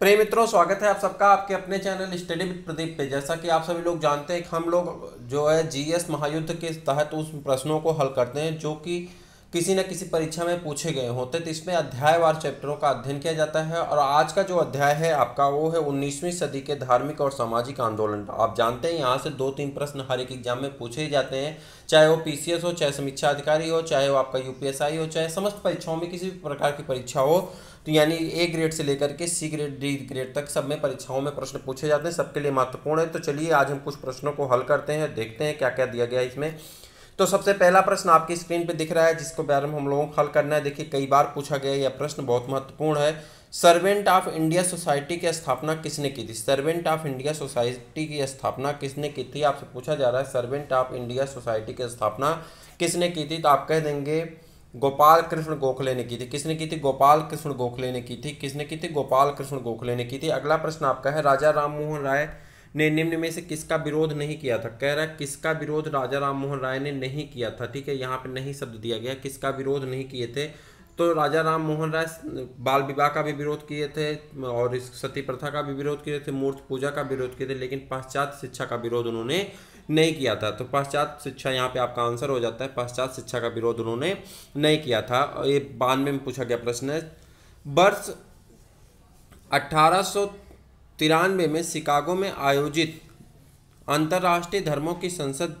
प्रेम मित्रों स्वागत है आप सबका आपके अपने चैनल स्टडी विद प्रदीप पे जैसा कि आप सभी लोग जानते हैं कि हम लोग जो है जीएस महायुद्ध के तहत उस प्रश्नों को हल करते हैं जो कि किसी न किसी परीक्षा में पूछे गए होते तो इसमें अध्यायवार चैप्टरों का अध्ययन किया जाता है और आज का जो अध्याय है आपका वो है उन्नीसवीं सदी के धार्मिक और सामाजिक आंदोलन आप जानते हैं यहाँ से दो तीन प्रश्न हर एक एग्जाम में पूछे ही जाते हैं चाहे वो पी हो चाहे समीक्षा अधिकारी हो चाहे वो आपका यू हो चाहे समस्त परीक्षाओं में किसी भी प्रकार की परीक्षा हो तो यानी ए ग्रेड से लेकर के सी ग्रेड डी ग्रेड तक सब में परीक्षाओं में प्रश्न पूछे जाते हैं सबके लिए महत्वपूर्ण है तो चलिए आज हम कुछ प्रश्नों को हल करते हैं देखते हैं क्या क्या दिया गया इसमें तो सबसे पहला प्रश्न आपकी स्क्रीन पे दिख रहा है जिसको बारे में हम लोगों को हल करना है देखिए कई बार पूछा गया यह प्रश्न बहुत महत्वपूर्ण है सर्वेंट ऑफ इंडिया सोसाइटी की स्थापना किसने की थी सर्वेंट ऑफ इंडिया सोसाइटी की स्थापना किसने की थी आपसे पूछा जा रहा है सर्वेंट ऑफ इंडिया सोसाइटी की स्थापना किसने की थी तो आप कह देंगे गोपाल कृष्ण गोखले ने की थी किसने की थी गोपाल कृष्ण गोखले ने की थी किसने की थी गोपाल कृष्ण गोखले ने की थी अगला प्रश्न आपका है राजा राम मोहन राय ने निम्न में से किसका विरोध नहीं किया था कह रहा है किसका विरोध राजा राम मोहन राय ने नहीं किया था ठीक है यहाँ पे नहीं शब्द दिया गया किसका विरोध नहीं किए थे तो राजा राम मोहन राय बाल विवाह का भी विरोध किए थे और इस सती प्रथा का भी विरोध किए थे मूर्त पूजा का विरोध किए थे लेकिन पाश्चात्य शिक्षा का विरोध उन्होंने नहीं किया था तो पाश्चात्य शिक्षा यहाँ पे आपका आंसर हो जाता है पाश्चात्य शिक्षा का विरोध उन्होंने नहीं किया था ये बानवे में पूछा गया प्रश्न है वर्ष अठारह तिरानवे में शिकागो में आयोजित अंतर्राष्ट्रीय धर्मों की संसद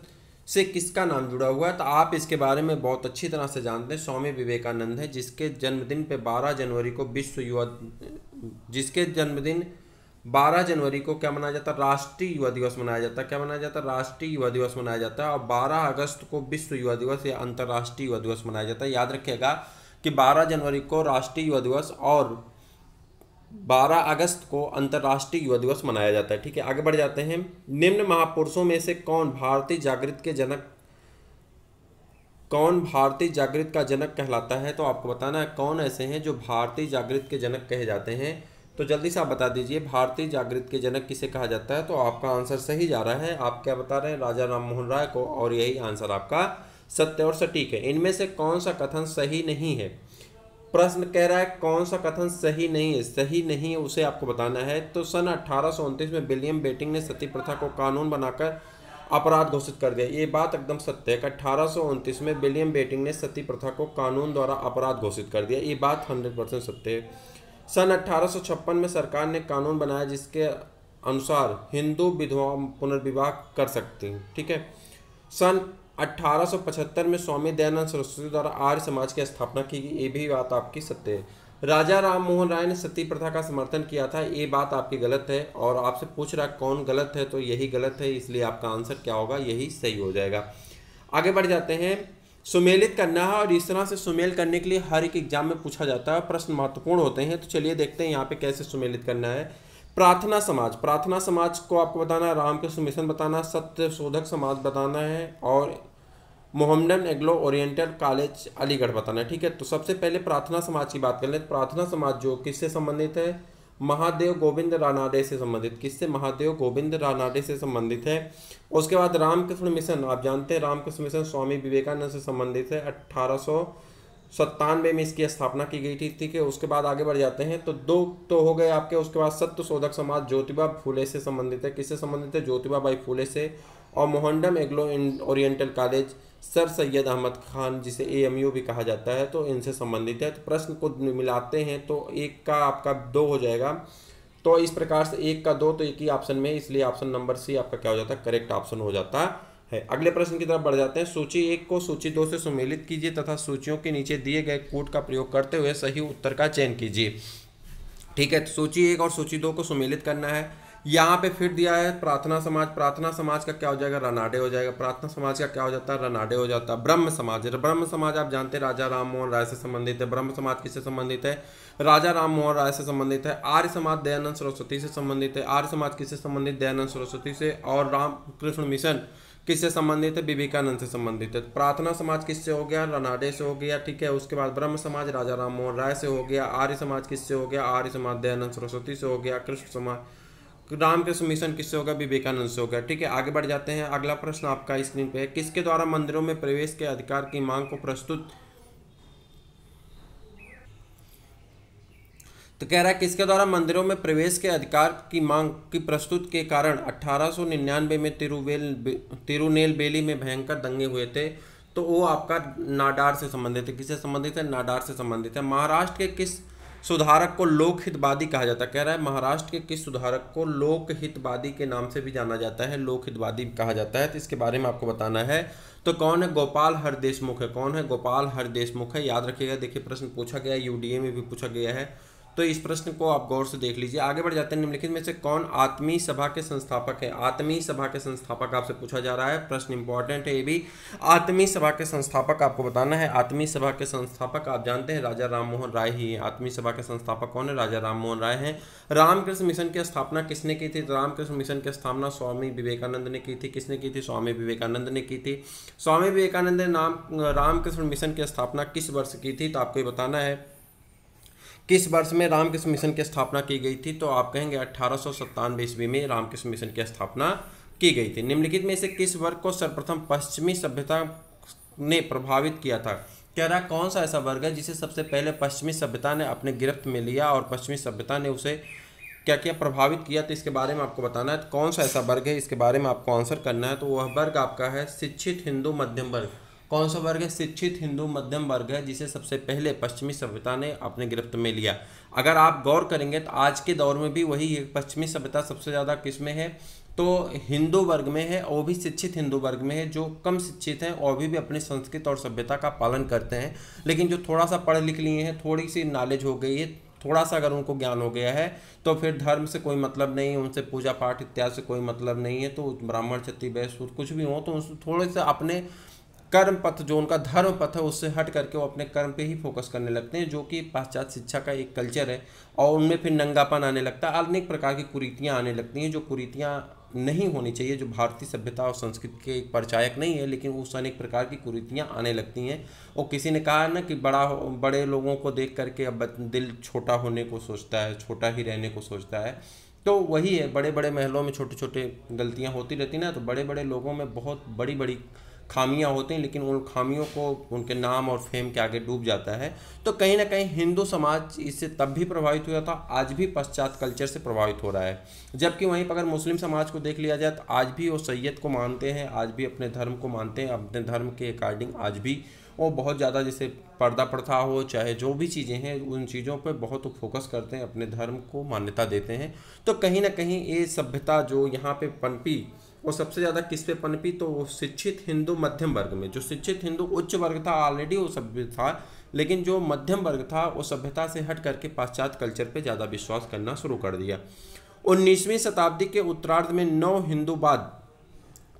से किसका नाम जुड़ा हुआ है तो आप इसके बारे में बहुत अच्छी तरह से जानते हैं स्वामी विवेकानंद है जिसके जन्मदिन पे 12 जनवरी को विश्व युवा जिसके जन्मदिन 12 जनवरी को क्या मनाया जाता है राष्ट्रीय युवा दिवस मनाया जाता है क्या मनाया जाता है राष्ट्रीय युवा दिवस मनाया जाता है और बारह अगस्त को विश्व युवा दिवस या अंतर्राष्ट्रीय युवा दिवस मनाया जाता है याद रखिएगा कि बारह जनवरी को राष्ट्रीय युवा दिवस और 12 अगस्त को अंतर्राष्ट्रीय युवा दिवस मनाया जाता है ठीक है आगे बढ़ जाते हैं निम्न महापुरुषों में से कौन भारतीय जागृत के जनक कौन भारतीय जागृत का जनक कहलाता है तो आपको बताना है कौन ऐसे हैं जो भारतीय जागृत के जनक कहे जाते हैं तो जल्दी से आप बता दीजिए भारतीय जागृत के जनक किसे कहा जाता है तो आपका आंसर सही जा रहा है आप क्या बता रहे हैं राजा राम मोहन राय को और यही आंसर आपका सत्य और सटीक है इनमें से कौन सा कथन सही नहीं है प्रश्न कह रहा है कौन सा कथन सही नहीं है सही नहीं है उसे आपको बताना है तो सन अठारह में विलियम बेटिंग ने सती प्रथा को कानून बनाकर अपराध घोषित कर दिया ये बात एकदम सत्य है कि अठारह में विलियम बेटिंग ने सती प्रथा को कानून द्वारा अपराध घोषित कर दिया ये बात 100 परसेंट सत्य है सन अठारह में सरकार ने कानून बनाया जिसके अनुसार हिंदू विधवा पुनर्विवाह कर सकती हैं ठीक है सन 1875 में स्वामी दयानंद सरस्वती द्वारा आर्य समाज की स्थापना की गई ये भी बात आपकी सत्य है राजा राम मोहन राय ने सती प्रथा का समर्थन किया था ये बात आपकी गलत है और आपसे पूछ रहा कौन गलत है तो यही गलत है इसलिए आपका आंसर क्या होगा यही सही हो जाएगा आगे बढ़ जाते हैं सुमेलित करना है और इस तरह से सुमेल करने के लिए हर एक एग्जाम में पूछा जाता है प्रश्न महत्वपूर्ण होते हैं तो चलिए देखते हैं यहाँ पे कैसे सुमेलित करना है प्रार्थना समाज प्रार्थना समाज को आपको बताना है रामकृष्ण मिशन बताना सत्य शोधक समाज बताना है और Mohammedan Anglo Oriental College Aligarh बताना है ठीक है तो सबसे पहले प्रार्थना समाज की बात कर लें प्रार्थना समाज जो किससे संबंधित है महादेव गोविंद रानाडे से संबंधित किससे महादेव गोविंद रानाडे से संबंधित है उसके बाद रामकृष्ण मिशन आप जानते हैं रामकृष्ण मिशन स्वामी विवेकानंद से संबंधित है अट्ठारह सत्तानवे में इसकी स्थापना की गई थी ठीक है उसके बाद आगे बढ़ जाते हैं तो दो तो हो गए आपके उसके बाद सत्य शोधक समाज ज्योतिबा फूले से संबंधित है किससे संबंधित है ज्योतिबा बाई फूले से और Mohammedan Anglo Oriental College sir Syed Ahmad Khan जिसे ए भी कहा जाता है तो इनसे संबंधित है तो प्रश्न को मिलाते हैं तो एक का आपका दो हो जाएगा तो इस प्रकार से एक का दो तो एक ही ऑप्शन में इसलिए ऑप्शन नंबर सी आपका क्या हो जाता है करेक्ट ऑप्शन हो जाता है है अगले प्रश्न की तरफ बढ़ जाते हैं सूची एक को सूची दो से सुमेलित कीजिए तथा सूचियों के नीचे दिए गए कोट का प्रयोग करते हुए सही उत्तर का चयन कीजिए ठीक है तो सूची एक और सूची दो को सुमेलित करना है यहाँ पे फिर दिया है प्रार्थना समाज प्रार्थना समाज का क्या हो जाएगा रनाडे हो जाएगा प्रार्थना समाज का क्या हो जाता है रनाडे हो जाता है ब्रह्म समाज ब्रह्म समाज आप जानते हैं राजा राम मोहन राय से संबंधित है ब्रह्म समाज किससे संबंधित है राजा राम मोहन राय से संबंधित है आर्य समाज दयानंद सरस्वती से संबंधित है आर्य समाज किससे संबंधित दयानंद सरस्वती से और रामकृष्ण मिशन किससे संबंधित है विवेकानंद से संबंधित है प्रार्थना समाज किससे हो गया रनाडे से हो गया ठीक है उसके बाद ब्रह्म समाज राजा राम मोहन राय से हो गया आर्य समाज किससे हो गया आर्य समाज दयानंद सरस्वती से हो गया कृष्ण समाज रामकृष्ण मिशन किससे होगा विवेकानंद से हो गया ठीक है आगे बढ़ जाते हैं अगला प्रश्न आपका स्क्रीन पे है किसके द्वारा मंदिरों में प्रवेश के अधिकार की मांग को प्रस्तुत तो कह रहा है किसके द्वारा मंदिरों में प्रवेश के अधिकार की मांग की प्रस्तुत के कारण 1899 में तिरुवेल तिरुनेल बेली में भयंकर दंगे हुए थे तो वो आपका नाडार से संबंधित है किससे संबंधित है नाडार से संबंधित है महाराष्ट्र के किस सुधारक को लोक हितवादी कहा जाता है कह रहा है महाराष्ट्र के किस सुधारक को लोक हितवादी के नाम से भी जाना जाता है लोक हितवादी कहा जाता है तो इसके बारे में आपको बताना है तो कौन है गोपाल हर देशमुख है कौन है गोपाल हर देशमुख है याद रखिएगा देखिए प्रश्न पूछा गया यूडीए में भी पूछा गया है तो इस प्रश्न को आप गौर से देख लीजिए आगे बढ़ जाते हैं निम्नलिखित में से कौन आत्मी सभा के संस्थापक है आत्मी सभा के संस्थापक आपसे पूछा जा रहा है प्रश्न इंपॉर्टेंट है ये भी आत्मी सभा के संस्थापक आपको बताना है आत्मी सभा के संस्थापक आप जानते हैं राजा मोहन राय ही है आत्मी सभा के संस्थापक कौन है राजा मोहन राय है रामकृष्ण मिशन की स्थापना किसने की थी रामकृष्ण मिशन की स्थापना स्वामी विवेकानंद ने की थी किसने की थी स्वामी विवेकानंद ने की थी स्वामी विवेकानंद ने नाम रामकृष्ण मिशन की स्थापना किस वर्ष की थी तो आपको ये बताना है किस वर्ष में रामकृष्ण मिशन की स्थापना की गई थी तो आप कहेंगे अठारह सौ ईस्वी में रामकृष्ण मिशन की स्थापना की गई थी निम्नलिखित में से किस वर्ग को सर्वप्रथम पश्चिमी सभ्यता ने प्रभावित किया था कह रहा कौन सा ऐसा वर्ग है जिसे सबसे पहले पश्चिमी सभ्यता ने अपने गिरफ्त में लिया और पश्चिमी सभ्यता ने उसे क्या क्या प्रभावित किया तो इसके बारे में आपको बताना है तो कौन सा ऐसा वर्ग है इसके बारे में आपको आंसर करना है तो वह वर्ग आपका है शिक्षित हिंदू मध्यम वर्ग कौन सा वर्ग है शिक्षित हिंदू मध्यम वर्ग है जिसे सबसे पहले पश्चिमी सभ्यता ने अपने गिरफ्त में लिया अगर आप गौर करेंगे तो आज के दौर में भी वही पश्चिमी सभ्यता सबसे ज़्यादा किस में है तो हिंदू वर्ग में है और भी शिक्षित हिंदू वर्ग में है जो कम शिक्षित हैं और भी, भी अपनी संस्कृत और सभ्यता का पालन करते हैं लेकिन जो थोड़ा सा पढ़ लिख लिए हैं थोड़ी सी नॉलेज हो गई है थोड़ा सा अगर उनको ज्ञान हो गया है तो फिर धर्म से कोई मतलब नहीं उनसे पूजा पाठ इत्यादि से कोई मतलब नहीं है तो ब्राह्मण क्षति वैश्य कुछ भी हो तो उनसे थोड़े से अपने कर्म पथ जो उनका धर्म पथ है उससे हट करके वो अपने कर्म पे ही फोकस करने लगते हैं जो कि पाश्चात्य शिक्षा का एक कल्चर है और उनमें फिर नंगापन आने लगता है अनेक प्रकार की कुरीतियाँ आने लगती हैं जो कुरीतियाँ नहीं होनी चाहिए जो भारतीय सभ्यता और संस्कृति के एक परिचायक नहीं है लेकिन उस अनेक प्रकार की कुरीतियाँ आने लगती हैं और किसी ने कहा ना कि बड़ा बड़े लोगों को देख करके अब दिल छोटा होने को सोचता है छोटा ही रहने को सोचता है तो वही है बड़े बड़े महलों में छोटे छोटे गलतियाँ होती रहती ना तो बड़े बड़े लोगों में बहुत बड़ी बड़ी खामियां होती हैं लेकिन उन खामियों को उनके नाम और फेम के आगे डूब जाता है तो कहीं ना कहीं हिंदू समाज इससे तब भी प्रभावित हुआ था आज भी पश्चात कल्चर से प्रभावित हो रहा है जबकि वहीं पर अगर मुस्लिम समाज को देख लिया जाए तो आज भी वो सैयद को मानते हैं आज भी अपने धर्म को मानते हैं अपने धर्म के अकॉर्डिंग आज भी वो बहुत ज़्यादा जैसे पर्दा प्रथा हो चाहे जो भी चीज़ें हैं उन चीज़ों पर बहुत फोकस करते हैं अपने धर्म को मान्यता देते हैं तो कहीं ना कहीं ये सभ्यता जो यहाँ पे पनपी और सबसे ज़्यादा किस पे पनपी तो वो शिक्षित हिंदू मध्यम वर्ग में जो शिक्षित हिंदू उच्च वर्ग था ऑलरेडी वो सभ्य था लेकिन जो मध्यम वर्ग था वो सभ्यता से हट करके पाश्चात्य कल्चर पे ज़्यादा विश्वास करना शुरू कर दिया उन्नीसवीं शताब्दी के उत्तरार्ध में नौ हिंदूवाद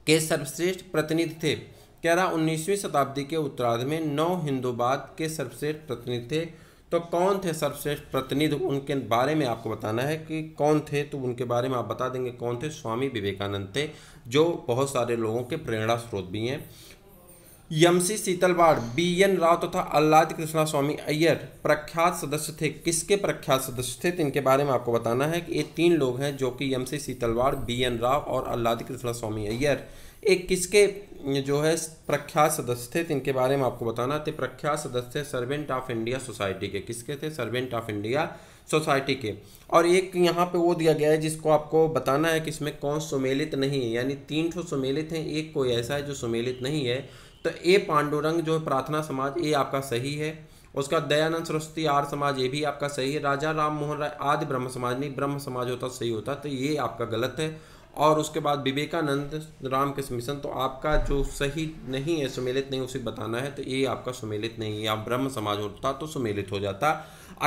के सर्वश्रेष्ठ प्रतिनिधि थे कह रहा उन्नीसवीं शताब्दी के उत्तरार्ध में नौ हिंदूवाद के सर्वश्रेष्ठ प्रतिनिधि थे तो कौन थे सर्वश्रेष्ठ प्रतिनिधि उनके बारे में आपको बताना है कि कौन थे तो उनके बारे में आप बता देंगे कौन थे स्वामी विवेकानंद थे जो बहुत सारे लोगों के प्रेरणा स्रोत भी हैं MC Setalvad B N Rao तथा तो अल्लाद कृष्णा स्वामी अय्यर प्रख्यात सदस्य थे किसके प्रख्यात सदस्य थे तो इनके बारे में आपको बताना है कि ये तीन लोग हैं जो कि MC Setalvad B N Rao और अल्लाद कृष्णा स्वामी अय्यर एक किसके जो है प्रख्यात सदस्य थे जिनके बारे में आपको बताना थे प्रख्यात सदस्य सर्वेंट ऑफ इंडिया सोसाइटी के किसके थे सर्वेंट ऑफ इंडिया सोसाइटी के और एक यहाँ पे वो दिया गया है जिसको आपको बताना है कि इसमें कौन सुमेलित नहीं है यानी तीन ठो सुमेलित हैं एक कोई ऐसा है जो सुमेलित नहीं है तो ए पांडुरंग जो प्रार्थना समाज ये आपका सही है उसका दयानंद सरस्वती आर समाज ये भी आपका सही है राजा राम मोहन राय आदि ब्रह्म समाज नहीं ब्रह्म समाज होता सही होता तो ये आपका गलत है और उसके बाद विवेकानंद राम के मिशन तो आपका जो सही नहीं है सुमेलित नहीं उसे बताना है तो ये आपका सुमेलित नहीं है आप ब्रह्म समाज होता तो सुमेलित हो जाता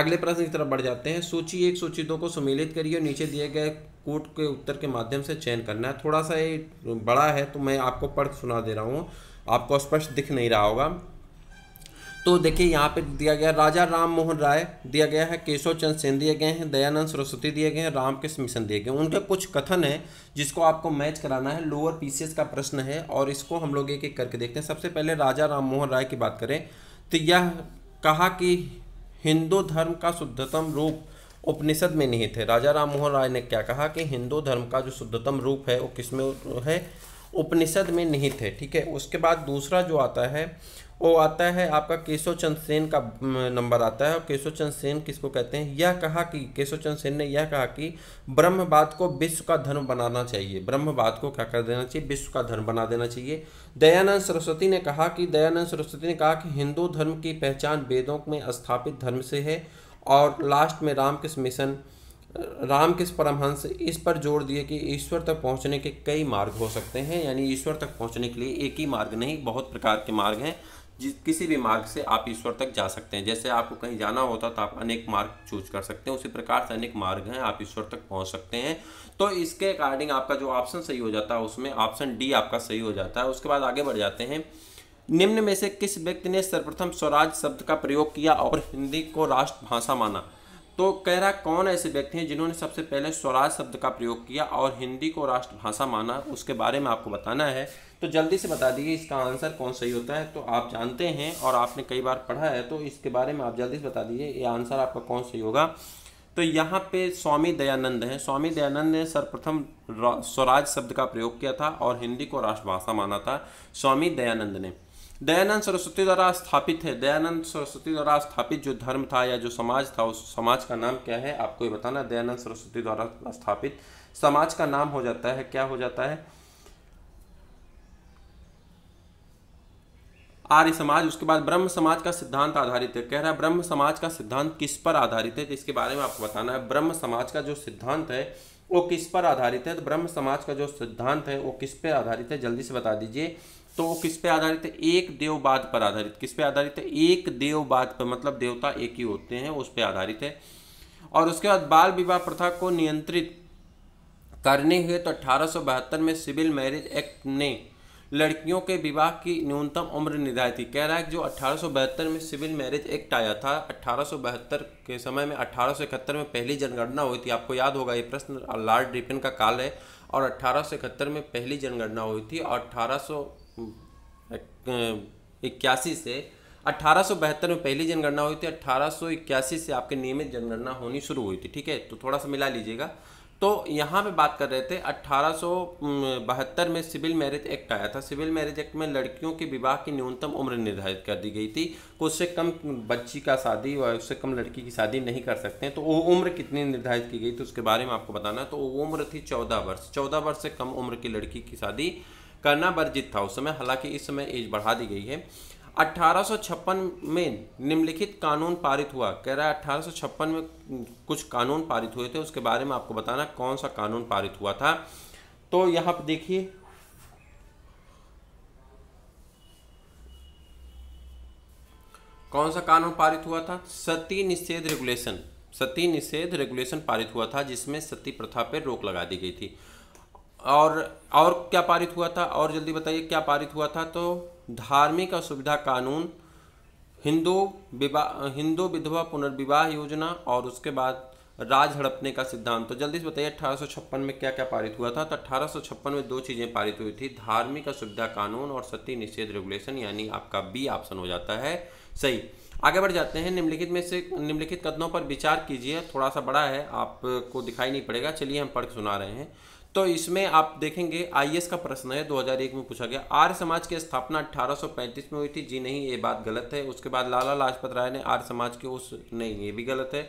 अगले प्रश्न की तरफ बढ़ जाते हैं सूची एक सूची दो को सुमेलित करिए और नीचे दिए गए कोट के उत्तर के माध्यम से चयन करना है थोड़ा सा ये बड़ा है तो मैं आपको पढ़ सुना दे रहा हूँ आपको स्पष्ट दिख नहीं रहा होगा तो देखिए यहाँ पे दिया गया राजा राम मोहन राय दिया गया है केशव चंद सेन दिए गए हैं दयानंद सरस्वती दिए गए हैं रामकृष्ण मिशन दिए गए हैं उनके कुछ कथन है जिसको आपको मैच कराना है लोअर पीसीएस का प्रश्न है और इसको हम लोग एक एक करके देखते हैं सबसे पहले राजा राम मोहन राय की बात करें तो यह कहा कि हिंदू धर्म का शुद्धतम रूप उपनिषद में नहीं थे राजा राम मोहन राय ने क्या कहा कि हिंदू धर्म का जो शुद्धतम रूप है वो किसमें है उपनिषद में नहीं थे ठीक है उसके बाद दूसरा जो आता है वो आता है आपका केशव चंद सेन का नंबर आता है और केशव चंद सेन किसको कहते हैं यह कहा कि केशव चंद सेन ने यह कहा कि ब्रह्मवाद को विश्व का धर्म बनाना चाहिए ब्रह्मवाद को क्या कर देना चाहिए विश्व का धर्म बना देना चाहिए दयानंद सरस्वती ने कहा कि दयानंद सरस्वती ने कहा कि हिंदू धर्म की पहचान वेदों में स्थापित धर्म से है और लास्ट में रामकृष्ण मिशन राम किस परमहंस इस पर जोर दिए कि ईश्वर तक पहुंचने के कई मार्ग हो सकते हैं यानी ईश्वर तक पहुंचने के लिए एक ही मार्ग नहीं बहुत प्रकार के मार्ग हैं जिस किसी भी मार्ग से आप ईश्वर तक जा सकते हैं जैसे आपको कहीं जाना होता तो आप अनेक मार्ग चूज कर सकते हैं उसी प्रकार से अनेक मार्ग हैं आप ईश्वर तक पहुंच सकते हैं तो इसके अकॉर्डिंग आपका जो ऑप्शन सही हो जाता है उसमें ऑप्शन डी आपका सही हो जाता है उसके बाद आगे बढ़ जाते हैं निम्न में से किस व्यक्ति ने सर्वप्रथम स्वराज शब्द का प्रयोग किया और हिंदी को राष्ट्रभाषा माना तो कह रहा कौन ऐसे व्यक्ति हैं जिन्होंने सबसे पहले स्वराज शब्द का प्रयोग किया और हिंदी को राष्ट्रभाषा माना उसके बारे में आपको बताना है तो जल्दी से बता दीजिए इसका आंसर कौन सही होता है तो आप जानते हैं और आपने कई बार पढ़ा है तो इसके बारे में आप जल्दी से बता दीजिए ये आंसर आपका कौन सही होगा तो यहाँ पे स्वामी दयानंद हैं स्वामी दयानंद ने सर्वप्रथम स्वराज शब्द का प्रयोग किया था और हिंदी को राष्ट्रभाषा माना था स्वामी दयानंद ने दयानंद सरस्वती द्वारा स्थापित है दयानंद सरस्वती द्वारा स्थापित जो धर्म था या जो समाज था उस समाज का नाम क्या है आपको ये बताना दयानंद सरस्वती द्वारा स्थापित समाज का नाम हो जाता है क्या हो जाता है आर्य समाज उसके बाद ब्रह्म समाज का सिद्धांत आधारित है कह रहा है ब्रह्म समाज का सिद्धांत किस पर आधारित है तो इसके बारे में आपको बताना है ब्रह्म समाज का जो सिद्धांत है वो किस पर आधारित है तो ब्रह्म समाज का जो सिद्धांत है वो किस पे आधारित है जल्दी से बता दीजिए तो वो किस पे आधारित है एक देववाद पर आधारित किस पे आधारित है एक देववाद पर मतलब देवता एक ही होते हैं उस पर आधारित है और उसके बाद बाल विवाह प्रथा को नियंत्रित करने हुए तो अठारह में सिविल मैरिज एक्ट ने लड़कियों के विवाह की न्यूनतम उम्र निर्धारित थी कह रहा है कि जो अठारह में सिविल मैरिज एक्ट आया था अट्ठारह के समय में अठारह में पहली जनगणना हुई थी आपको याद होगा ये प्रश्न लॉर्ड रिपिन का काल है और अठारह में पहली जनगणना हुई थी और अट्ठारह इक्यासी से अठारह में पहली जनगणना हुई थी अट्ठारह से आपके नियमित जनगणना होनी शुरू हुई थी ठीक है तो थोड़ा सा मिला लीजिएगा तो यहाँ पे बात कर रहे थे अट्ठारह में सिविल मैरिज एक्ट आया था सिविल मैरिज एक्ट में लड़कियों के विवाह की न्यूनतम उम्र निर्धारित कर दी गई थी को उससे कम बच्ची का शादी और उससे कम लड़की की शादी नहीं कर सकते हैं तो वो उम्र कितनी निर्धारित की गई थी उसके बारे में आपको बताना तो वो उम्र थी चौदह वर्ष चौदह वर्ष से कम उम्र की लड़की की शादी करना वर्जित था उस समय हालांकि इस समय एज बढ़ा दी गई है 1856 में निम्नलिखित कानून पारित हुआ कह रहा है 1856 में कुछ कानून पारित हुए थे उसके बारे में आपको बताना कौन सा कानून पारित हुआ था तो यहाँ पर देखिए कौन सा कानून पारित हुआ था सती निषेध रेगुलेशन सती निषेध रेगुलेशन पारित हुआ था जिसमें सती प्रथा पर रोक लगा दी गई थी और और क्या पारित हुआ था और जल्दी बताइए क्या पारित हुआ था तो धार्मिक असुविधा कानून हिंदू विवाह हिंदू विधवा पुनर्विवाह योजना और उसके बाद राज हड़पने का सिद्धांत तो जल्दी से बताइए अठारह में क्या क्या पारित हुआ था तो अठारह में दो चीज़ें पारित हुई थी धार्मिक असुविधा कानून और सती निषेध रेगुलेशन यानी आपका बी ऑप्शन हो जाता है सही आगे बढ़ जाते हैं निम्नलिखित में से निम्नलिखित कदमों पर विचार कीजिए थोड़ा सा बड़ा है आपको दिखाई नहीं पड़ेगा चलिए हम पढ़ सुना रहे हैं तो इसमें आप देखेंगे आईएएस का प्रश्न है 2001 में पूछा गया आर्य समाज की स्थापना 1835 में हुई थी जी नहीं ये बात गलत है उसके बाद लाला लाजपत राय ने आर्य समाज के उस नहीं ये भी गलत है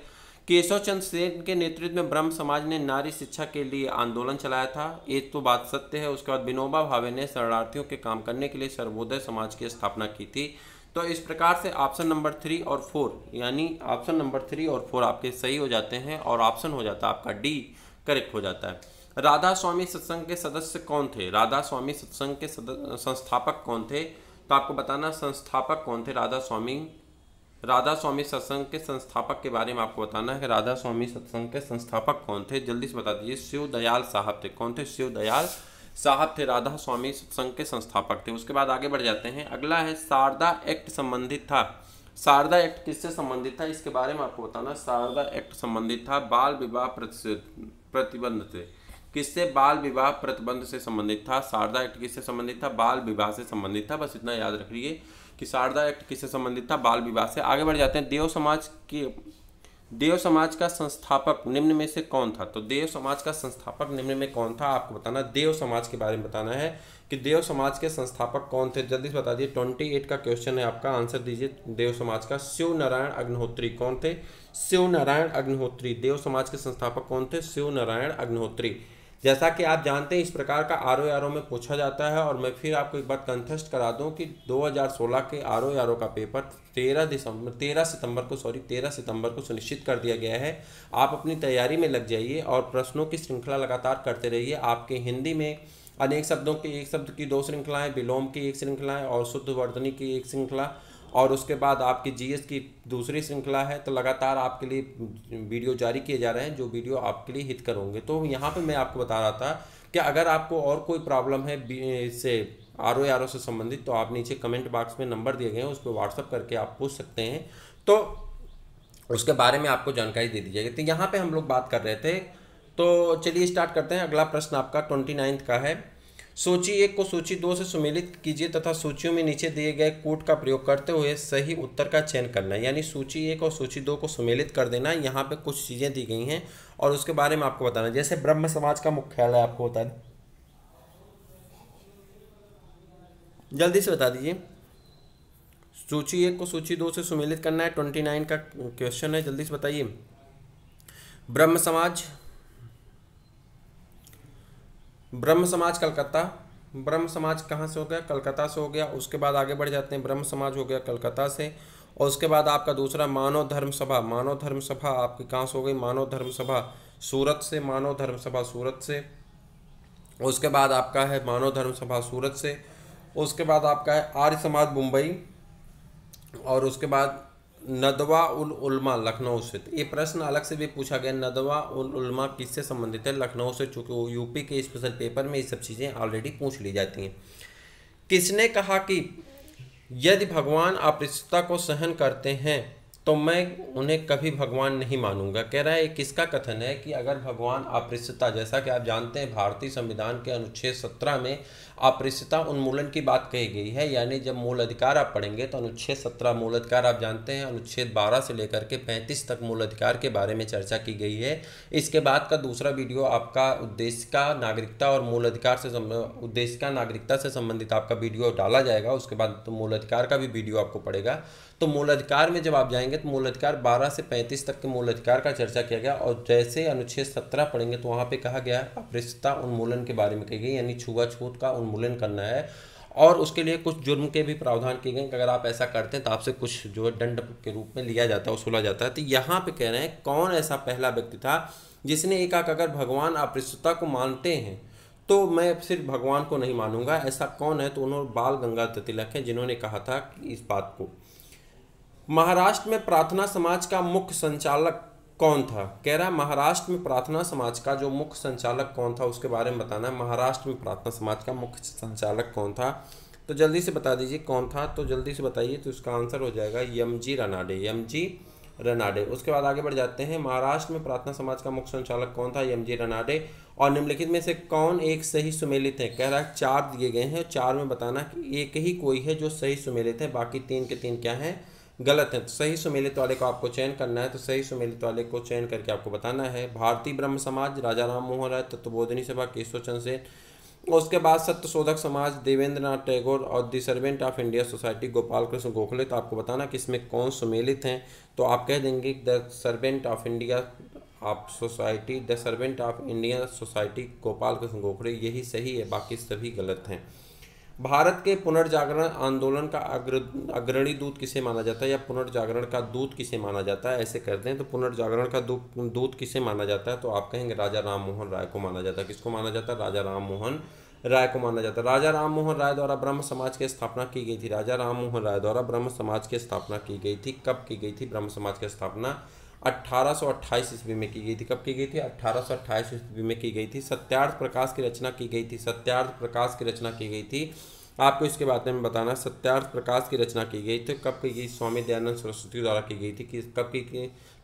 केशव चंद सेन के नेतृत्व में ब्रह्म समाज ने नारी शिक्षा के लिए आंदोलन चलाया था ये तो बात सत्य है उसके बाद विनोबा भावे ने शरणार्थियों के काम करने के लिए सर्वोदय समाज की स्थापना की थी तो इस प्रकार से ऑप्शन नंबर थ्री और फोर यानी ऑप्शन नंबर थ्री और फोर आपके सही हो जाते हैं और ऑप्शन हो जाता है आपका डी करेक्ट हो जाता है राधा स्वामी सत्संग के सदस्य कौन थे राधा स्वामी सत्संग के संस्थापक कौन थे तो आपको बताना संस्थापक कौन थे राधा स्वामी राधा स्वामी सत्संग के संस्थापक के बारे में आपको बताना है राधा स्वामी सत्संग के संस्थापक कौन थे जल्दी से बता दीजिए शिव दयाल साहब थे कौन थे शिव दयाल साहब थे राधा स्वामी सत्संग के संस्थापक थे उसके बाद आगे बढ़ जाते हैं अगला है शारदा एक्ट संबंधित था शारदा एक्ट किससे संबंधित था इसके बारे में आपको बताना शारदा एक्ट संबंधित था बाल विवाह प्रतिबंध थे किससे बाल विवाह प्रतिबंध से संबंधित था शारदा एक्ट किससे संबंधित था बाल विवाह से संबंधित था बस इतना याद रख लीजिए कि शारदा एक्ट किससे संबंधित था बाल विवाह से आगे बढ़ जाते हैं देव समाज के देव समाज का संस्थापक निम्न में से कौन था तो देव समाज का संस्थापक निम्न में कौन था आपको बताना देव समाज के बारे में बताना है कि देव समाज के संस्थापक कौन थे जल्दी से बता दिए ट्वेंटी एट का क्वेश्चन है आपका आंसर दीजिए देव समाज का शिव नारायण अग्निहोत्री कौन थे शिव नारायण अग्निहोत्री देव समाज के संस्थापक कौन थे शिव नारायण अग्निहोत्री जैसा कि आप जानते हैं इस प्रकार का आर ओ आर ओ में पूछा जाता है और मैं फिर आपको एक बात कंथस्ट करा दूं कि 2016 के आर ओ आर ओ का पेपर 13 दिसंबर 13 सितंबर को सॉरी 13 सितंबर को सुनिश्चित कर दिया गया है आप अपनी तैयारी में लग जाइए और प्रश्नों की श्रृंखला लगातार करते रहिए आपके हिंदी में अनेक शब्दों के एक शब्द की दो श्रृंखलाएँ विलोम की एक श्रृंखलाएँ और शुद्ध वर्धनी की एक श्रृंखला और उसके बाद आपकी जीएस की दूसरी श्रृंखला है तो लगातार आपके लिए वीडियो जारी किए जा रहे हैं जो वीडियो आपके लिए हित करोगे तो यहाँ पे मैं आपको बता रहा था कि अगर आपको और कोई प्रॉब्लम है इससे आर ओ आर ओ से संबंधित तो आप नीचे कमेंट बॉक्स में नंबर दिए गए हैं उस पर व्हाट्सअप करके आप पूछ सकते हैं तो उसके बारे में आपको जानकारी दे दी जाएगी तो यहाँ पे हम लोग बात कर रहे थे तो चलिए स्टार्ट करते हैं अगला प्रश्न आपका ट्वेंटी नाइन्थ का है सूची एक को सूची दो से सुमेलित कीजिए तथा सूचियों में नीचे दिए गए कोट का प्रयोग करते हुए सही उत्तर का चयन करना है यानी सूची एक और सूची दो को सुमेलित कर देना यहाँ पे कुछ चीज़ें दी गई हैं और उसके बारे में आपको बताना जैसे ब्रह्म समाज का मुख्यालय आपको बता दें जल्दी से बता दीजिए सूची एक को सूची दो से सुमेलित करना है ट्वेंटी नाइन का क्वेश्चन है जल्दी से बताइए ब्रह्म समाज ब्रह्म समाज कलकत्ता ब्रह्म समाज कहाँ से हो गया कलकत्ता से हो गया उसके बाद आगे बढ़ जाते हैं ब्रह्म समाज हो गया कलकत्ता से और उसके बाद आपका दूसरा मानव धर्म सभा मानव धर्म सभा आपकी कहाँ से हो गई मानव धर्म सभा सूरत से मानव धर्म सभा सूरत से उसके बाद आपका है मानव धर्म सभा सूरत से उसके बाद आपका है आर्य समाज मुंबई और उसके बाद नदवा उल उलमा लखनऊ से तो ये प्रश्न अलग से भी पूछा गया नदवा उल उलमा किससे संबंधित है लखनऊ से चूंकि यूपी के स्पेशल पेपर में ये सब चीज़ें ऑलरेडी पूछ ली जाती हैं किसने कहा कि यदि भगवान अप्रिश्ता को सहन करते हैं तो मैं उन्हें कभी भगवान नहीं मानूंगा कह रहा है किसका कथन है कि अगर भगवान अपृश्यता जैसा कि आप जानते हैं भारतीय संविधान के अनुच्छेद सत्रह में अपृश्यता उन्मूलन की बात कही गई है यानी जब मूल अधिकार आप पढ़ेंगे तो अनुच्छेद सत्रह मूल अधिकार आप जानते हैं अनुच्छेद बारह से लेकर के पैंतीस तक मूल अधिकार के बारे में चर्चा की गई है इसके बाद का दूसरा वीडियो आपका उद्देश्य का नागरिकता और मूल अधिकार से उद्देश्य का नागरिकता से संबंधित आपका वीडियो डाला जाएगा उसके बाद तो मूल अधिकार का भी वीडियो आपको पड़ेगा तो मूलाधिकार में जब आप जाएंगे तो मूलाधिकार 12 से 35 तक के अधिकार का चर्चा किया गया और जैसे अनुच्छेद 17 पढ़ेंगे तो वहाँ पे कहा गया है अपृष्टता उन्मूलन के बारे में कही गई यानी छुआछूत का उन्मूलन करना है और उसके लिए कुछ जुर्म के भी प्रावधान किए गए कि अगर आप ऐसा करते हैं तो आपसे कुछ जो है दंड के रूप में लिया जाता है वसूला जाता है तो यहाँ पर कह रहे हैं कौन ऐसा पहला व्यक्ति था जिसने एक अगर भगवान अपृष्टता को मानते हैं तो मैं सिर्फ भगवान को नहीं मानूंगा ऐसा कौन है तो उन्होंने बाल गंगाधर तिलक है जिन्होंने कहा था कि इस बात को महाराष्ट्र में प्रार्थना समाज का मुख्य संचालक कौन था कह रहा है महाराष्ट्र में प्रार्थना समाज का जो मुख्य संचालक कौन था उसके बारे में बताना है महाराष्ट्र में प्रार्थना समाज का मुख्य संचालक कौन था तो जल्दी से बता दीजिए कौन था तो जल्दी से बताइए तो इसका आंसर हो जाएगा यम जी रनाडे यम जी रनाडे उसके बाद आगे बढ़ जाते हैं महाराष्ट्र में प्रार्थना समाज का मुख्य संचालक कौन था यम जी रनाडे और निम्नलिखित में से कौन एक सही सुमेलित है कह रहा है चार दिए गए हैं चार में बताना कि एक ही कोई है जो सही सुमेलित है बाकी तीन के तीन क्या हैं गलत हैं तो सही सुमेलित वाले को आपको चयन करना है तो सही सुमेलित वाले को चयन करके आपको बताना है भारतीय ब्रह्म समाज राजा राम मोहन राय तत्वबोधनी सभा केशव चंद सेन उसके बाद सत्य शोधक समाज देवेंद्र नाथ टैगोर और the servant of India society Gopal Krishna Gokhale तो आपको बताना कि इसमें कौन सुमेलित हैं तो आप कह देंगे द सर्वेंट ऑफ इंडिया आप society the servant of India society Gopal Krishna Gokhale यही सही है बाकी सभी गलत हैं भारत के पुनर्जागरण आंदोलन का अग्र अग्रणी दूत किसे माना जाता है या पुनर्जागरण का दूत किसे माना जाता है ऐसे करते हैं तो पुनर्जागरण का दूत किसे माना जाता है तो आप कहेंगे राजा राम मोहन राय को माना जाता है किसको माना जाता है राजा राम मोहन राय को माना जाता है राजा राम मोहन राय द्वारा ब्रह्म समाज की स्थापना की गई थी राजा राम मोहन राय द्वारा ब्रह्म समाज की स्थापना की गई थी कब की गई थी ब्रह्म समाज की स्थापना 1828 ईस्वी में की गई थी कब की गई थी 1828 ईस्वी में की गई थी सत्यार्थ प्रकाश की रचना की गई थी सत्यार्थ प्रकाश की रचना की गई थी आपको इसके बारे में बताना सत्यार्थ प्रकाश की रचना की गई थी कब की गई स्वामी दयानंद सरस्वती द्वारा की गई थी किस कब की,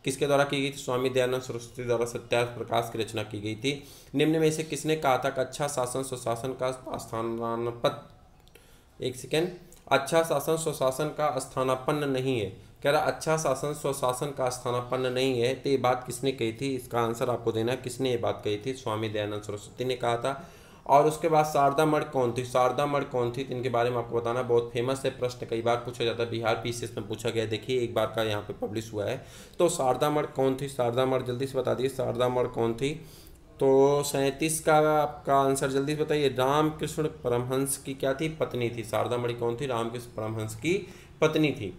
किसके द्वारा की गई थी स्वामी दयानंद सरस्वती द्वारा सत्यार्थ प्रकाश की रचना की गई थी निम्न में से किसने कहा था कि अच्छा शासन स्वशासन का स्थानापद एक सेकेंड अच्छा शासन स्वशासन का स्थानापन्न नहीं है कह रहा अच्छा शासन स्वशासन का स्थानापन्न नहीं है तो ये बात किसने कही थी इसका आंसर आपको देना है किसने ये बात कही थी स्वामी दयानंद सरस्वती ने कहा था और उसके बाद शारदा मठ कौन थी शारदा मठ कौन थी तो इनके बारे में आपको बताना बहुत फेमस है प्रश्न कई बार पूछा जाता है बिहार पीसीएस में पूछा गया देखिए एक बार का यहाँ पे पब्लिश हुआ है तो शारदा मठ कौन थी शारदा मठ जल्दी से बता दिए शारदा मठ कौन थी तो सैंतीस का आपका आंसर जल्दी से बताइए रामकृष्ण परमहंस की क्या थी पत्नी थी शारदा मढ़ी कौन थी रामकृष्ण परमहंस की पत्नी थी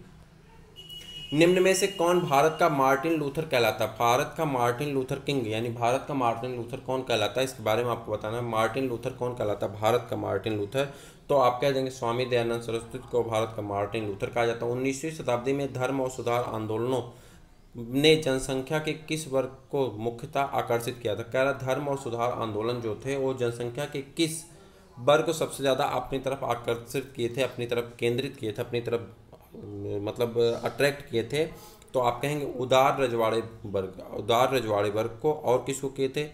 निम्न में से कौन भारत का मार्टिन लूथर कहलाता है भारत का मार्टिन लूथर किंग यानी भारत का मार्टिन लूथर कौन कहलाता है इसके बारे में आपको बताना है मार्टिन लूथर कौन कहलाता है भारत का मार्टिन लूथर तो आप कह जाएंगे स्वामी दयानंद सरस्वती को भारत का मार्टिन लूथर कहा जाता है उन्नीसवीं शताब्दी में धर्म और सुधार आंदोलनों ने जनसंख्या के किस वर्ग को मुख्यतः आकर्षित किया था कह रहा धर्म और सुधार आंदोलन जो थे वो जनसंख्या के किस वर्ग को सबसे ज़्यादा अपनी तरफ आकर्षित किए थे अपनी तरफ केंद्रित किए थे अपनी तरफ मतलब अट्रैक्ट किए थे तो आप कहेंगे उदार रजवाड़े वर्ग उदार रजवाड़े वर्ग को और किसको किए थे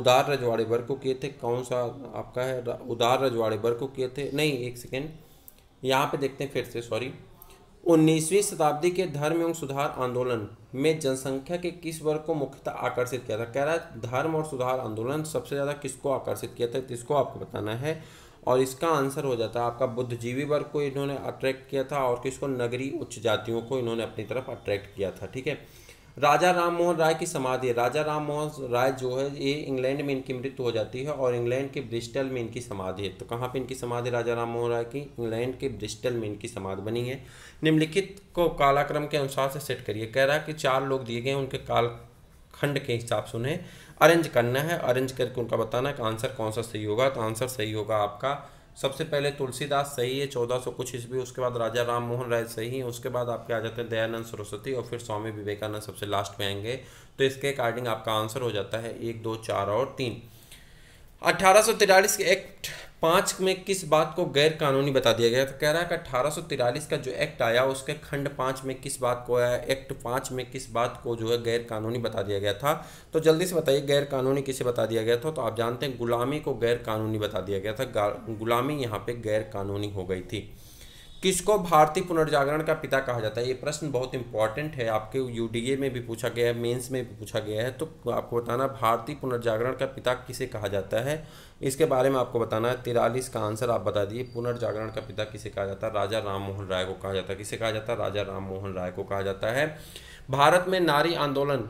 उदार रजवाड़े वर्ग को किए थे कौन सा आपका है उदार रजवाड़े वर्ग को किए थे नहीं एक सेकेंड यहाँ पे देखते हैं फिर से सॉरी उन्नीसवीं शताब्दी के धर्म एवं सुधार आंदोलन में जनसंख्या के किस वर्ग को मुख्यतः आकर्षित किया था कह रहा है धर्म और सुधार आंदोलन सबसे ज़्यादा किसको आकर्षित किया था किसको आपको बताना है और इसका आंसर हो जाता है आपका बुद्धजीवी वर्ग को इन्होंने अट्रैक्ट किया था और किसको नगरी उच्च जातियों को इन्होंने अपनी तरफ अट्रैक्ट किया था ठीक है राजा राम मोहन राय की समाधि राजा राम मोहन राय जो है ये इंग्लैंड में इनकी मृत्यु हो जाती है और इंग्लैंड के ब्रिस्टल में इनकी समाधि है तो कहाँ पे इनकी समाधि राजा राम मोहन राय की इंग्लैंड के ब्रिस्टल में इनकी समाधि बनी है निम्नलिखित को कालाक्रम के अनुसार से सेट करिए कह रहा है कि चार लोग दिए गए उनके काल खंड के हिसाब से उन्हें अरेंज करना है अरेंज करके उनका बताना है कि आंसर कौन सा सही होगा तो आंसर सही होगा आपका सबसे पहले तुलसीदास सही है चौदह सौ कुछ ईस्वी उसके बाद राजा राम मोहन राय सही है उसके बाद आपके आ जाते हैं दयानंद सरस्वती और फिर स्वामी विवेकानंद सबसे लास्ट में आएंगे तो इसके अकॉर्डिंग आपका आंसर हो जाता है एक दो चार और तीन 1843 के एक्ट पाँच में किस बात को गैर कानूनी बता दिया गया तो कह रहा है कि अठारह का जो एक्ट आया उसके खंड पाँच में किस बात को आया एक्ट पाँच में किस बात को जो है गैर कानूनी बता दिया गया था तो जल्दी से बताइए गैर कानूनी किसे बता दिया गया था तो आप जानते हैं गुलामी को गैर कानूनी बता दिया गया था गुलामी यहाँ पर गैर कानूनी हो गई थी किसको भारतीय पुनर्जागरण का पिता कहा जाता है ये प्रश्न बहुत इंपॉर्टेंट है आपके यूडीए में भी पूछा गया है मेंस में भी पूछा गया है तो आपको बताना भारतीय पुनर्जागरण का पिता किसे कहा जाता है इसके बारे में आपको बताना है तिरालीस का आंसर आप बता दिए पुनर्जागरण का पिता किसे कहा जाता है राजा राम मोहन राय को कहा जाता है किसे कहा जाता है राजा राम मोहन राय को कहा जाता है भारत में नारी आंदोलन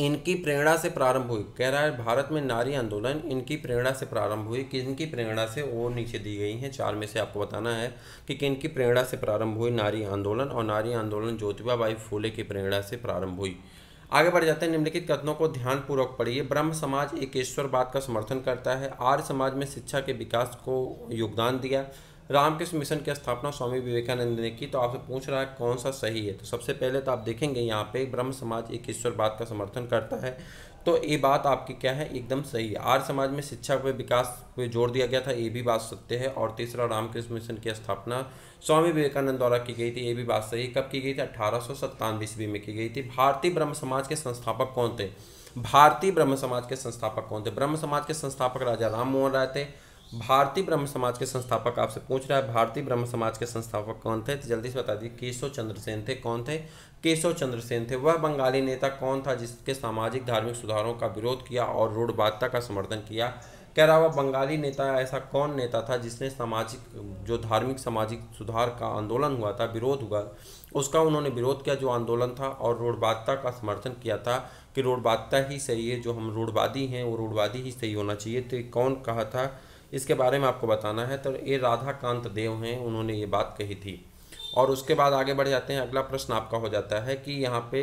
इनकी प्रेरणा से प्रारंभ हुई कह रहा है भारत में नारी आंदोलन इनकी प्रेरणा से प्रारंभ हुई किन की प्रेरणा से वो नीचे दी गई हैं चार में से आपको बताना है कि किन की प्रेरणा से प्रारंभ हुई नारी आंदोलन और नारी आंदोलन ज्योतिबा बाई फूले की प्रेरणा से प्रारंभ हुई आगे बढ़ जाते हैं निम्नलिखित कथनों को ध्यानपूर्वक पढ़िए ब्रह्म समाज एक ईश्वरवाद का समर्थन करता है आर्य समाज में शिक्षा के विकास को योगदान दिया रामकृष्ण मिशन की स्थापना स्वामी विवेकानंद ने की तो आपसे पूछ रहा है कौन सा सही है तो सबसे पहले तो आप देखेंगे यहाँ पे ब्रह्म समाज एक ईश्वर बात का समर्थन करता है तो ये बात आपकी क्या है एकदम सही है आर्य समाज में शिक्षा पे विकास पे जोर दिया गया था ये भी बात सत्य है और तीसरा रामकृष्ण मिशन की स्थापना स्वामी विवेकानंद द्वारा की गई थी ये भी बात सही कब की गई थी अठारह ईस्वी में की गई थी भारतीय ब्रह्म समाज के संस्थापक कौन थे भारतीय ब्रह्म समाज के संस्थापक कौन थे ब्रह्म समाज के संस्थापक राजा राम मोहन राय थे भारतीय ब्रह्म समाज के संस्थापक आपसे पूछ रहा है भारतीय ब्रह्म समाज के संस्थापक कौन थे तो जल्दी से बता दिए केशव चंद्र सेन थे कौन थे केशव चंद्र सेन थे वह बंगाली नेता कौन था जिसके सामाजिक धार्मिक सुधारों का विरोध किया और रूढ़वादता का समर्थन किया कह रहा वह बंगाली नेता ऐसा कौन नेता था जिसने सामाजिक जो धार्मिक सामाजिक सुधार का आंदोलन हुआ था विरोध हुआ उसका उन्होंने विरोध किया जो आंदोलन था और रूढ़वादता का समर्थन किया था कि रूढ़वादता ही सही है जो हम रूढ़वादी हैं वो रूढ़वादी ही सही होना चाहिए तो कौन कहा था इसके बारे में आपको बताना है तो ये राधा कांत देव हैं उन्होंने ये बात कही थी और उसके बाद आगे बढ़ जाते हैं अगला प्रश्न आपका हो जाता है कि यहाँ पे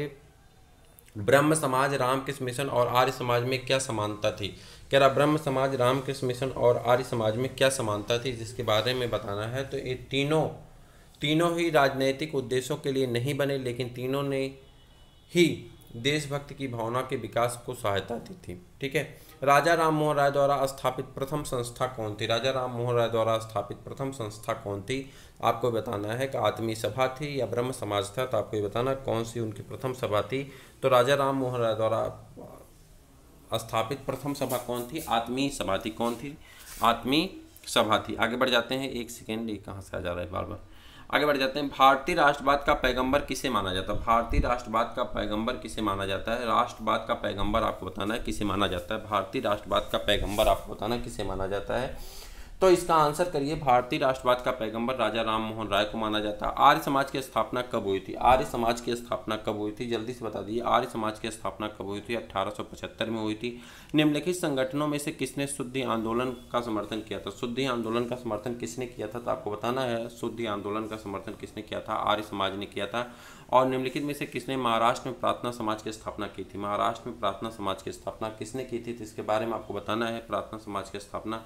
ब्रह्म समाज रामकृष्ण मिशन और आर्य समाज में क्या समानता थी कह रहा ब्रह्म समाज रामकृष्ण मिशन और आर्य समाज में क्या समानता थी जिसके बारे में बताना है तो ये तीनों तीनों ही राजनैतिक उद्देश्यों के लिए नहीं बने लेकिन तीनों ने ही देशभक्त की भावना के विकास को सहायता दी थी ठीक है राजा राम मोहन राय द्वारा स्थापित प्रथम संस्था कौन थी राजा राम मोहन राय द्वारा स्थापित प्रथम संस्था कौन थी आपको बताना है कि आत्मीय सभा थी या ब्रह्म समाज था तो आपको ये बताना कौन सी उनकी प्रथम सभा थी तो राजा राम मोहन राय द्वारा स्थापित प्रथम सभा कौन थी आत्मीय सभा थी कौन थी आत्मीय सभा थी आगे बढ़ जाते हैं एक सेकेंड ये कहाँ से आ जा रहा है बार बार आगे बढ़ जाते हैं भारतीय राष्ट्रवाद का पैगंबर किसे माना जाता है भारतीय राष्ट्रवाद का पैगंबर किसे माना जाता है राष्ट्रवाद का पैगंबर आपको बताना है किसे माना जाता है भारतीय राष्ट्रवाद का पैगंबर आपको बताना किसे माना जाता है तो इसका आंसर करिए भारतीय राष्ट्रवाद का पैगंबर राजा राम मोहन राय को माना जाता है आर्य समाज की स्थापना कब हुई थी आर्य समाज की स्थापना कब हुई थी जल्दी से बता दीजिए आर्य समाज की स्थापना कब हुई थी 1875 में हुई थी निम्नलिखित संगठनों में से किसने शुद्धि आंदोलन का समर्थन किया था शुद्धि आंदोलन का समर्थन किसने किया था तो आपको बताना है शुद्धि आंदोलन का समर्थन किसने किया था आर्य समाज ने किया था और निम्नलिखित में से किसने महाराष्ट्र में प्रार्थना समाज की स्थापना की थी महाराष्ट्र में प्रार्थना समाज की स्थापना किसने की थी तो इसके बारे में आपको बताना है प्रार्थना समाज की स्थापना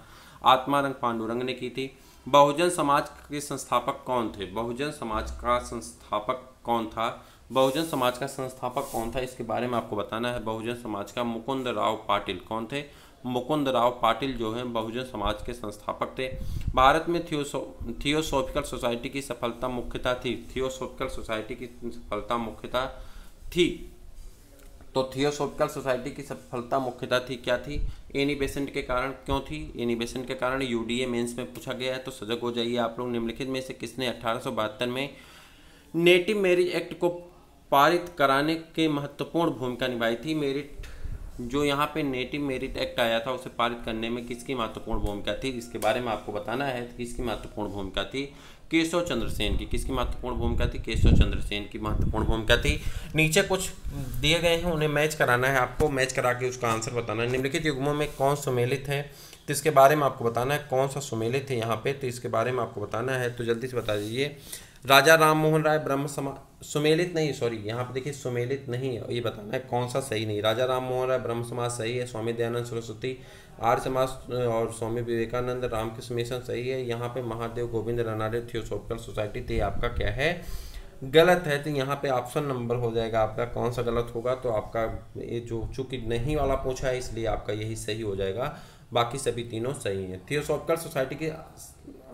आत्मारंग पांडुरंग ने की थी बहुजन समाज के संस्थापक कौन थे बहुजन समाज का संस्थापक कौन था बहुजन समाज का संस्थापक कौन था इसके बारे में आपको बताना है बहुजन समाज का मुकुंद राव पाटिल कौन थे मुकुंद राव पाटिल जो हैं बहुजन समाज के संस्थापक थे भारत में थियोसो थियोसोफिकल सोसाइटी की सफलता मुख्यता थी थियोसोफिकल सोसाइटी की सफलता मुख्यता थी तो थियोसोफिकल सोसाइटी की सफलता मुख्यता थी क्या थी एनी के कारण क्यों थी एनी के कारण यूडीए मेंस में पूछा गया है तो सजग हो जाइए आप लोग निम्नलिखित में से किसने अठारह में नेटिव मैरिज एक्ट को पारित कराने के महत्वपूर्ण भूमिका निभाई थी मेरिट जो यहाँ पे नेटिव मेरिट एक्ट आया था उसे पारित करने में किसकी महत्वपूर्ण भूमिका थी इसके बारे में आपको बताना है किसकी महत्वपूर्ण भूमिका थी केशव चंद्र सेन की किसकी महत्वपूर्ण भूमिका थी केशव चंद्र सेन की महत्वपूर्ण भूमिका थी नीचे कुछ दिए गए हैं उन्हें मैच कराना है आपको मैच करा के उसका आंसर बताना है निम्नलिखित युगमों में कौन सम्मिलित है तो इसके बारे में आपको बताना है कौन सा सुमेले थे यहाँ पे तो इसके बारे में आपको बताना है तो जल्दी से बता दीजिए राजा राम मोहन राय ब्रह्म समाज सुमेलित नहीं सॉरी यहाँ पे देखिए सुमेलित नहीं है ये बताना है कौन सा सही नहीं राजा राम मोहन राय ब्रह्म समाज सही है स्वामी दयानंद सरस्वती आर्य समाज और स्वामी विवेकानंद रामकृष्ण मिशन सही है यहाँ पे महादेव गोविंद रनाडे थियोसोफिकल सोसाइटी तो आपका क्या है गलत है तो यहाँ पे ऑप्शन नंबर हो जाएगा आपका कौन सा गलत होगा तो आपका ये जो चूंकि नहीं वाला पूछा है इसलिए आपका यही सही हो जाएगा बाकी सभी तीनों सही हैं थियोसॉफिकल सोसाइटी की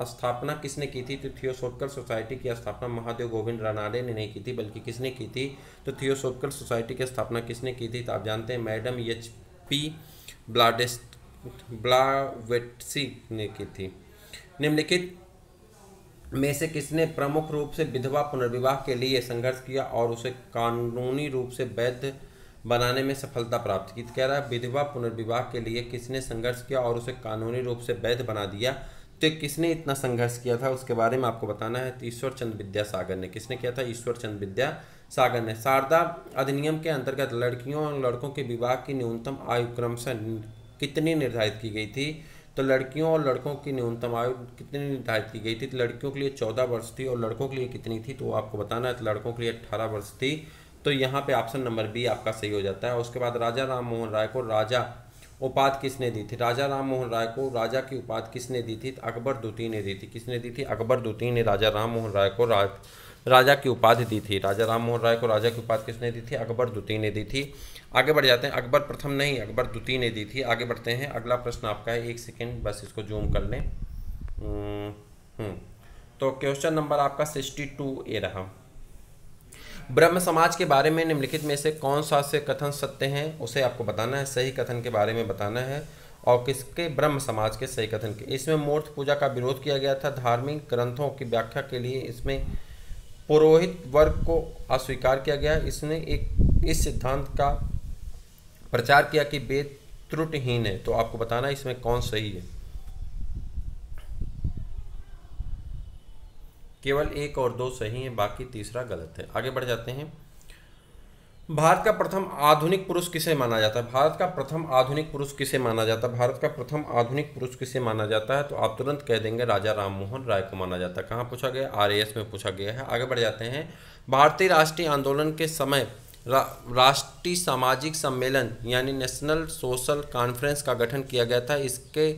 स्थापना किसने की थी तो थियोसॉफिकल सोसाइटी की स्थापना महादेव गोविंद रानाडे ने नहीं की थी बल्कि किसने की थी तो थियोसॉफिकल सोसाइटी की स्थापना किसने की थी तो आप जानते हैं madam H P Blavatsky Blavatsky ने की थी निम्नलिखित में से किसने प्रमुख रूप से विधवा पुनर्विवाह के लिए संघर्ष किया और उसे कानूनी रूप से वैध बनाने में सफलता प्राप्त की तो कह रहा है विधवा पुनर्विवाह के लिए किसने संघर्ष किया और उसे कानूनी रूप से वैध बना दिया तो किसने इतना संघर्ष किया था उसके बारे में आपको बताना है ईश्वर तो ईश्वर चंद्र सागर ने किसने किया था ईश्वर विद्या सागर ने शारदा अधिनियम के अंतर्गत लड़कियों और लड़कों के विवाह की न्यूनतम आयु से कितनी निर्धारित की गई थी तो लड़कियों और लड़कों की न्यूनतम आयु कितनी निर्धारित की गई थी तो लड़कियों के लिए चौदह वर्ष थी और लड़कों के लिए कितनी थी तो आपको बताना है तो लड़कों के लिए अट्ठारह वर्ष थी तो यहाँ पे ऑप्शन नंबर बी आपका सही हो जाता है उसके बाद राजा राम मोहन राय को राजा उपाध किसने दी थी राजा राम मोहन राय को राजा की उपाध किसने दी थी अकबर द्वितीय ने दी थी किसने दी थी अकबर द्वितीय ने राजा राम मोहन राय को राज राजा की उपाधि दी थी राजा राम मोहन राय को राजा की उपाधि किसने दी थी अकबर द्वितीय ने दी थी आगे बढ़ जाते हैं अकबर प्रथम नहीं अकबर द्वितीय ने दी थी आगे बढ़ते हैं अगला प्रश्न आपका है एक सेकेंड बस इसको जूम कर लें हम्म, हम्म। तो क्वेश्चन नंबर आपका सिक्सटी टू ए रहा ब्रह्म समाज के बारे में निम्नलिखित में से कौन सा से कथन सत्य हैं उसे आपको बताना है सही कथन के बारे में बताना है और किसके ब्रह्म समाज के सही कथन के इसमें मूर्त पूजा का विरोध किया गया था धार्मिक ग्रंथों की व्याख्या के लिए इसमें पुरोहित वर्ग को अस्वीकार किया गया इसने एक इस सिद्धांत का प्रचार किया कि वेद त्रुटहीन है तो आपको बताना इसमें कौन सही है केवल एक और दो सही हैं बाकी तीसरा गलत है आगे बढ़ जाते हैं भारत का प्रथम आधुनिक पुरुष किसे माना जाता है भारत का प्रथम आधुनिक पुरुष किसे माना जाता है भारत का प्रथम आधुनिक पुरुष किसे माना जाता है तो आप तुरंत कह देंगे राजा राममोहन राय को माना जाता है कहाँ पूछा गया आरएएस में पूछा गया है आगे बढ़ जाते हैं भारतीय राष्ट्रीय आंदोलन के समय रा, राष्ट्रीय सामाजिक सम्मेलन यानी नेशनल सोशल कॉन्फ्रेंस का गठन किया गया था इसके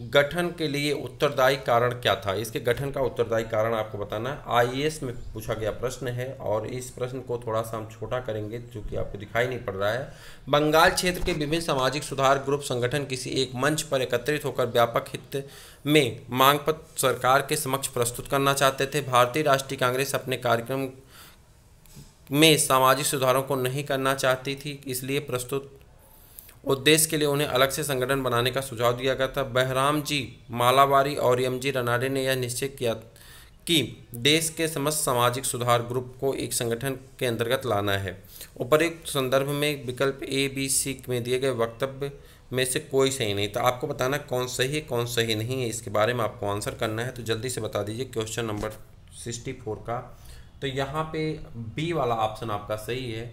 गठन के लिए उत्तरदायी कारण क्या था इसके गठन का उत्तरदायी कारण आपको बताना है आईएएस में पूछा गया प्रश्न है और इस प्रश्न को थोड़ा सा हम छोटा करेंगे जो कि आपको दिखाई नहीं पड़ रहा है बंगाल क्षेत्र के विभिन्न सामाजिक सुधार ग्रुप संगठन किसी एक मंच पर एकत्रित होकर व्यापक हित में मांग पत्र सरकार के समक्ष प्रस्तुत करना चाहते थे भारतीय राष्ट्रीय कांग्रेस अपने कार्यक्रम में सामाजिक सुधारों को नहीं करना चाहती थी इसलिए प्रस्तुत उद्देश्य के लिए उन्हें अलग से संगठन बनाने का सुझाव दिया गया था बहराम जी मालावारी और एम जी रनाडे ने यह निश्चय किया कि देश के समस्त सामाजिक सुधार ग्रुप को एक संगठन के अंतर्गत लाना है उपयुक्त संदर्भ में विकल्प ए बी सी में दिए गए वक्तव्य में से कोई सही नहीं तो आपको बताना कौन सही है कौन सही नहीं है इसके बारे में आपको आंसर करना है तो जल्दी से बता दीजिए क्वेश्चन नंबर सिक्सटी फोर का तो यहाँ पे बी वाला ऑप्शन आपका सही है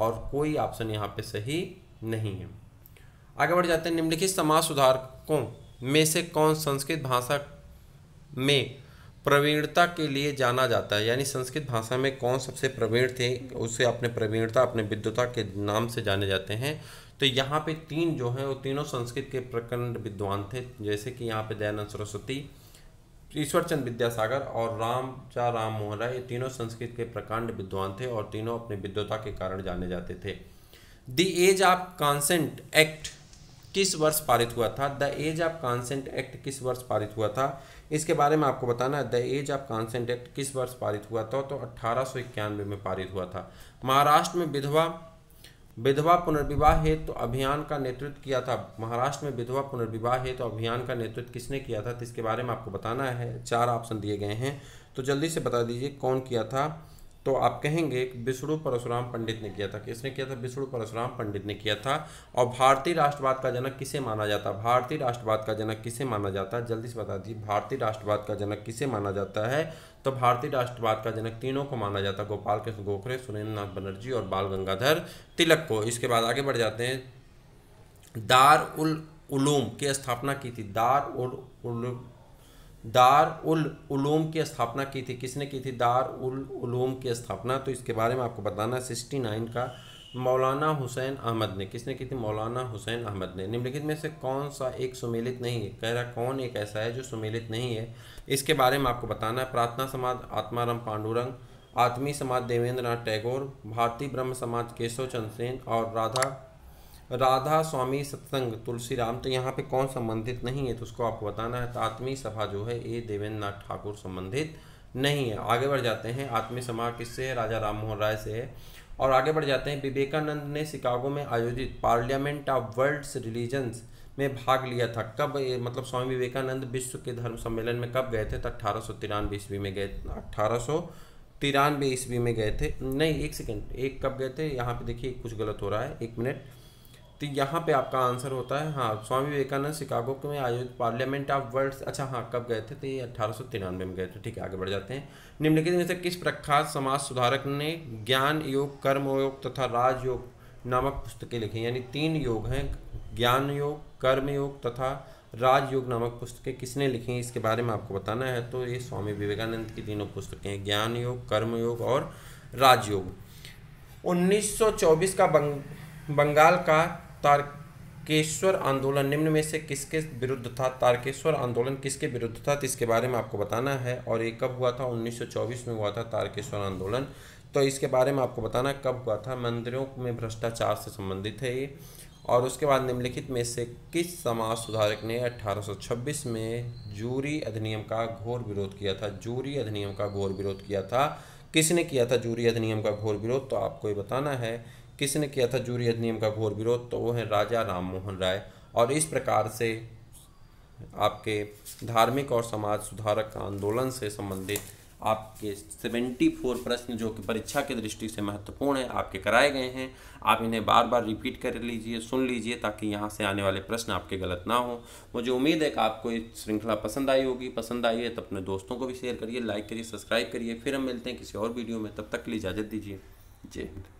और कोई ऑप्शन यहाँ पे सही नहीं है आगे बढ़ जाते हैं निम्नलिखित समाज सुधारकों में से कौन संस्कृत भाषा में प्रवीणता के लिए जाना जाता है यानी संस्कृत भाषा में कौन सबसे प्रवीण थे उसे अपने प्रवीणता अपने विद्वता के नाम से जाने जाते हैं तो यहाँ पे तीन जो हैं वो तीनों संस्कृत के प्रखंड विद्वान थे जैसे कि यहाँ पे दयानंद सरस्वती ईश्वरचंद विद्यासागर और राम चा राम मोहन राय ये तीनों संस्कृत के प्रकांड विद्वान थे और तीनों अपने विद्वता के कारण जाने जाते थे the age of consent act किस वर्ष पारित हुआ था the age of consent act किस वर्ष पारित हुआ था इसके बारे में आपको बताना है the age of consent act किस वर्ष पारित हुआ था तो अट्ठारह में पारित हुआ था महाराष्ट्र में विधवा विधवा पुनर्विवाह हेतु तो अभियान का नेतृत्व किया था महाराष्ट्र में विधवा पुनर्विवाह हेतु तो अभियान का नेतृत्व किसने किया था तो इसके बारे में आपको बताना है चार ऑप्शन दिए गए हैं तो जल्दी से बता दीजिए कौन किया था तो आप कहेंगे विष्णु परशुराम पंडित ने किया था किसने किया था विष्णु परशुराम पंडित ने किया था और भारतीय राष्ट्रवाद का जनक किसे माना जाता भारतीय राष्ट्रवाद का जनक किसे माना जाता है जल्दी से बता दीजिए भारतीय राष्ट्रवाद का जनक किसे माना जाता है तो भारतीय राष्ट्रवाद का जनक तीनों को माना जाता है गोपाल कृष्ण गोखले सुरेंद्र नाथ बनर्जी और बाल गंगाधर तिलक को इसके बाद आगे बढ़ जाते हैं दार उल उलूम की स्थापना की थी दार उल दार उल उलूम की स्थापना की थी किसने की थी दार उल उलूम की स्थापना तो इसके बारे में आपको बताना सिक्सटी नाइन का मौलाना हुसैन अहमद ने किसने की थी मौलाना हुसैन अहमद ने निम्नलिखित में से कौन सा एक सुमेलित नहीं है कह रहा कौन एक ऐसा है जो सुमेलित नहीं है इसके बारे में आपको बताना है प्रार्थना समाज आत्माराम पांडुरंग आत्मी समाज देवेंद्र नाथ टैगोर भारतीय ब्रह्म समाज केशव चंद्र सेन और राधा राधा स्वामी सत्संग तुलसी राम तो यहाँ पे कौन संबंधित नहीं है तो उसको आपको बताना है तो आत्मी सभा जो है ये देवेंद्र नाथ ठाकुर संबंधित नहीं है आगे बढ़ जाते हैं आत्मीय सभा किससे है राजा राम मोहन राय से है और आगे बढ़ जाते हैं विवेकानंद ने शिकागो में आयोजित पार्लियामेंट ऑफ वर्ल्ड्स रिलीजन्स में भाग लिया था कब मतलब स्वामी विवेकानंद विश्व के धर्म सम्मेलन में कब गए थे तो अट्ठारह सौ तिरानवे ईस्वी में गए अट्ठारह सौ तिरानवे ईस्वी में गए थे नहीं एक सेकेंड एक कब गए थे यहाँ पे देखिए कुछ गलत हो रहा है एक मिनट तो यहाँ पे आपका आंसर होता है हाँ स्वामी विवेकानंद शिकागो में आयोजित पार्लियामेंट ऑफ वर्ल्ड अच्छा हाँ कब गए थे तो ये अठारह में गए थे ठीक है आगे बढ़ जाते हैं निम्नलिखित में से किस प्रख्यात समाज सुधारक ने ज्ञान योग कर्म योग तथा राजयोग नामक पुस्तकें लिखी यानी तीन योग हैं ज्ञान योग कर्म योग तथा राजयोग नामक पुस्तकें किसने लिखी इसके बारे में आपको बताना है तो ये स्वामी विवेकानंद की तीनों पुस्तकें हैं ज्ञान योग कर्मयोग और राजयोग 1924 का बंग, बंगाल का तारकेश्वर आंदोलन निम्न में से किसके विरुद्ध था तारकेश्वर आंदोलन किसके विरुद्ध था तो इसके बारे में आपको बताना है और ये कब हुआ था 1924 में हुआ था तारकेश्वर आंदोलन तो इसके बारे में आपको बताना कब हुआ था मंदिरों में भ्रष्टाचार से संबंधित है ये और उसके बाद निम्नलिखित में से किस समाज सुधारक ने 1826 में जूरी अधिनियम का घोर विरोध किया था जूरी अधिनियम का घोर विरोध किया था किसने किया था जूरी अधिनियम का घोर विरोध तो आपको ये बताना है किसने किया था जूरी अधिनियम का घोर विरोध तो वो है राजा राम मोहन राय और इस प्रकार से आपके धार्मिक और समाज सुधारक आंदोलन से संबंधित आपके 74 प्रश्न जो कि परीक्षा के दृष्टि से महत्वपूर्ण है आपके कराए गए हैं आप इन्हें बार बार रिपीट कर लीजिए सुन लीजिए ताकि यहाँ से आने वाले प्रश्न आपके गलत ना हो मुझे उम्मीद है कि आपको ये श्रृंखला पसंद आई होगी पसंद आई है तो अपने दोस्तों को भी शेयर करिए लाइक करिए सब्सक्राइब करिए फिर हम मिलते हैं किसी और वीडियो में तब तक के लिए इजाज़त दीजिए जय हिंद